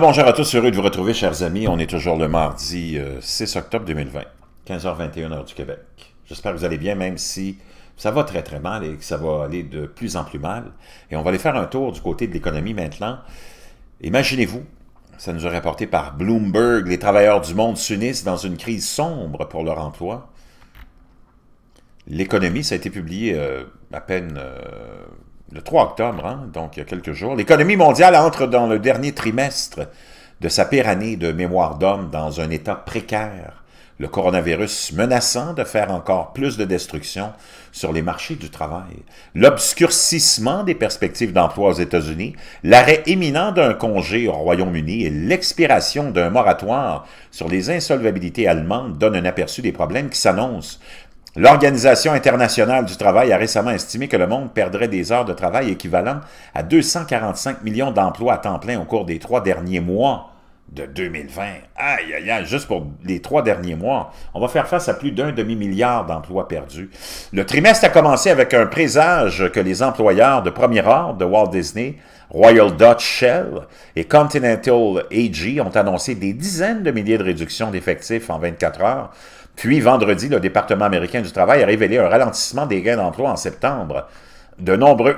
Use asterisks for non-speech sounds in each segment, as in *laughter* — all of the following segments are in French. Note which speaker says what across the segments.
Speaker 1: bonjour à tous, heureux de vous retrouver, chers amis. On est toujours le mardi 6 euh, octobre 2020, 15h21 heure du Québec. J'espère que vous allez bien, même si ça va très très mal et que ça va aller de plus en plus mal. Et on va aller faire un tour du côté de l'économie maintenant. Imaginez-vous, ça nous a rapporté par Bloomberg, les travailleurs du monde s'unissent dans une crise sombre pour leur emploi. L'économie, ça a été publié euh, à peine... Euh, le 3 octobre, hein, donc il y a quelques jours, l'économie mondiale entre dans le dernier trimestre de sa pire année de mémoire d'homme dans un état précaire, le coronavirus menaçant de faire encore plus de destruction sur les marchés du travail, l'obscurcissement des perspectives d'emploi aux États-Unis, l'arrêt imminent d'un congé au Royaume-Uni et l'expiration d'un moratoire sur les insolvabilités allemandes donnent un aperçu des problèmes qui s'annoncent L'Organisation internationale du travail a récemment estimé que le monde perdrait des heures de travail équivalentes à 245 millions d'emplois à temps plein au cours des trois derniers mois de 2020. Aïe, aïe, aïe, juste pour les trois derniers mois, on va faire face à plus d'un demi-milliard d'emplois perdus. Le trimestre a commencé avec un présage que les employeurs de premier ordre de Walt Disney, Royal Dutch Shell et Continental AG ont annoncé des dizaines de milliers de réductions d'effectifs en 24 heures. Puis, vendredi, le département américain du travail a révélé un ralentissement des gains d'emplois en septembre. De nombreux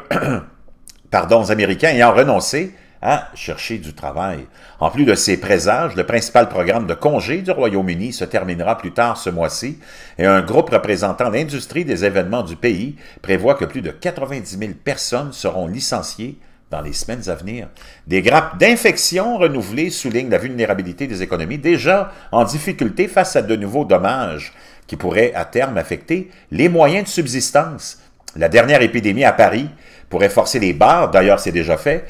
Speaker 1: *coughs* pardon, Américains ayant renoncé à chercher du travail. En plus de ces présages, le principal programme de congés du Royaume-Uni se terminera plus tard ce mois-ci et un groupe représentant l'industrie des événements du pays prévoit que plus de 90 000 personnes seront licenciées dans les semaines à venir. Des grappes d'infection renouvelées soulignent la vulnérabilité des économies déjà en difficulté face à de nouveaux dommages qui pourraient à terme affecter les moyens de subsistance. La dernière épidémie à Paris pourrait forcer les bars, d'ailleurs c'est déjà fait,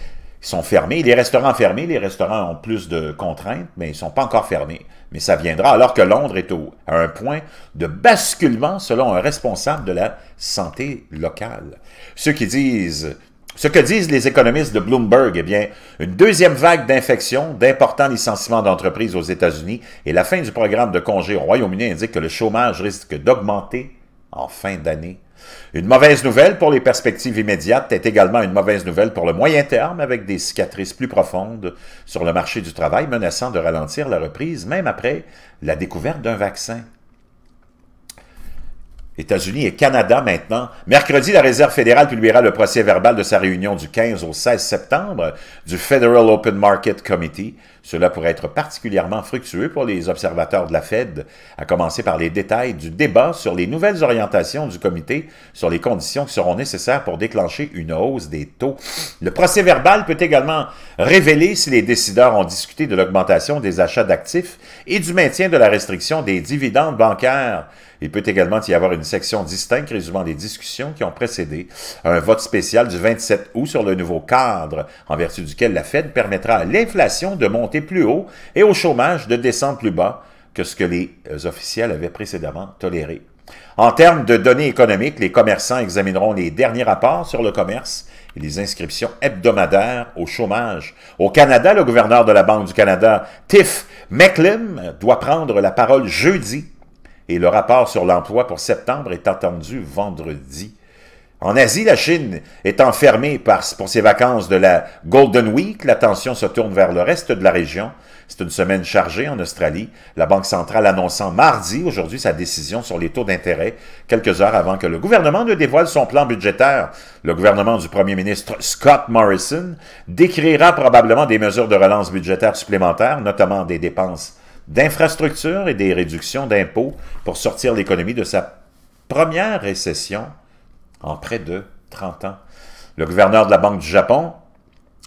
Speaker 1: sont fermés. Les restaurants fermés, les restaurants ont plus de contraintes, mais ils ne sont pas encore fermés. Mais ça viendra alors que Londres est au, à un point de basculement selon un responsable de la santé locale. Ceux qui disent ce que disent les économistes de Bloomberg, eh bien, une deuxième vague d'infection, d'importants licenciements d'entreprises aux États-Unis et la fin du programme de congés au Royaume-Uni indique que le chômage risque d'augmenter en fin d'année. Une mauvaise nouvelle pour les perspectives immédiates est également une mauvaise nouvelle pour le moyen terme avec des cicatrices plus profondes sur le marché du travail menaçant de ralentir la reprise même après la découverte d'un vaccin. États-Unis et Canada maintenant. Mercredi, la Réserve fédérale publiera le procès verbal de sa réunion du 15 au 16 septembre du Federal Open Market Committee. Cela pourrait être particulièrement fructueux pour les observateurs de la Fed, à commencer par les détails du débat sur les nouvelles orientations du comité sur les conditions qui seront nécessaires pour déclencher une hausse des taux. Le procès verbal peut également révéler si les décideurs ont discuté de l'augmentation des achats d'actifs et du maintien de la restriction des dividendes bancaires. Il peut également y avoir une section distincte résumant les discussions qui ont précédé un vote spécial du 27 août sur le nouveau cadre, en vertu duquel la Fed permettra à l'inflation de monter plus haut et au chômage de descendre plus bas que ce que les officiels avaient précédemment toléré. En termes de données économiques, les commerçants examineront les derniers rapports sur le commerce et les inscriptions hebdomadaires au chômage. Au Canada, le gouverneur de la Banque du Canada, Tiff Macklem, doit prendre la parole jeudi et le rapport sur l'emploi pour septembre est attendu vendredi. En Asie, la Chine est enfermée pour ses vacances de la Golden Week, l'attention se tourne vers le reste de la région. C'est une semaine chargée en Australie, la Banque centrale annonçant mardi aujourd'hui sa décision sur les taux d'intérêt, quelques heures avant que le gouvernement ne dévoile son plan budgétaire. Le gouvernement du premier ministre Scott Morrison décrira probablement des mesures de relance budgétaire supplémentaires, notamment des dépenses d'infrastructures et des réductions d'impôts pour sortir l'économie de sa première récession en près de 30 ans. Le gouverneur de la Banque du Japon,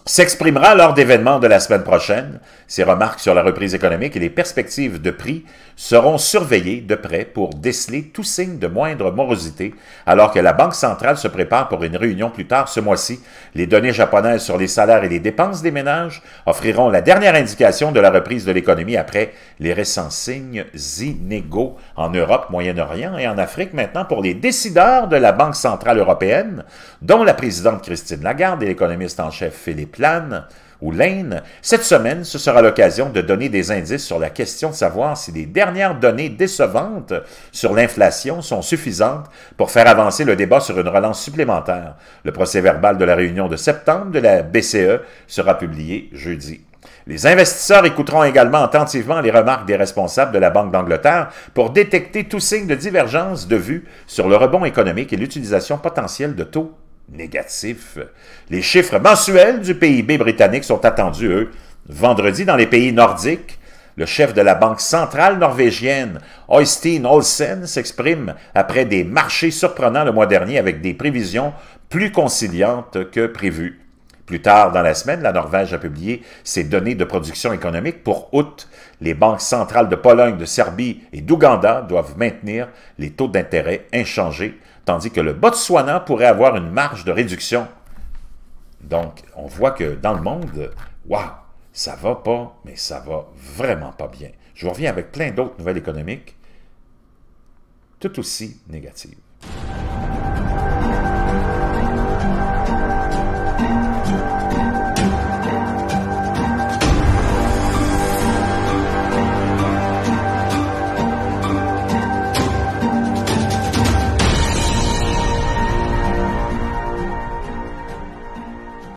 Speaker 1: s'exprimera lors d'événements de la semaine prochaine. Ses remarques sur la reprise économique et les perspectives de prix seront surveillées de près pour déceler tout signe de moindre morosité, alors que la Banque centrale se prépare pour une réunion plus tard ce mois-ci. Les données japonaises sur les salaires et les dépenses des ménages offriront la dernière indication de la reprise de l'économie après les récents signes inégaux en Europe, Moyen-Orient et en Afrique maintenant pour les décideurs de la Banque centrale européenne, dont la présidente Christine Lagarde et l'économiste en chef Philippe Plane ou laine, cette semaine, ce sera l'occasion de donner des indices sur la question de savoir si les dernières données décevantes sur l'inflation sont suffisantes pour faire avancer le débat sur une relance supplémentaire. Le procès-verbal de la réunion de septembre de la BCE sera publié jeudi. Les investisseurs écouteront également attentivement les remarques des responsables de la Banque d'Angleterre pour détecter tout signe de divergence de vue sur le rebond économique et l'utilisation potentielle de taux négatif. Les chiffres mensuels du PIB britannique sont attendus, eux, vendredi dans les pays nordiques. Le chef de la Banque centrale norvégienne, Øystein Olsen, s'exprime après des marchés surprenants le mois dernier avec des prévisions plus conciliantes que prévues. Plus tard dans la semaine, la Norvège a publié ses données de production économique pour août. Les banques centrales de Pologne, de Serbie et d'Ouganda doivent maintenir les taux d'intérêt inchangés, tandis que le Botswana pourrait avoir une marge de réduction. Donc, on voit que dans le monde, waouh, ça va pas, mais ça va vraiment pas bien. Je reviens avec plein d'autres nouvelles économiques tout aussi négatives.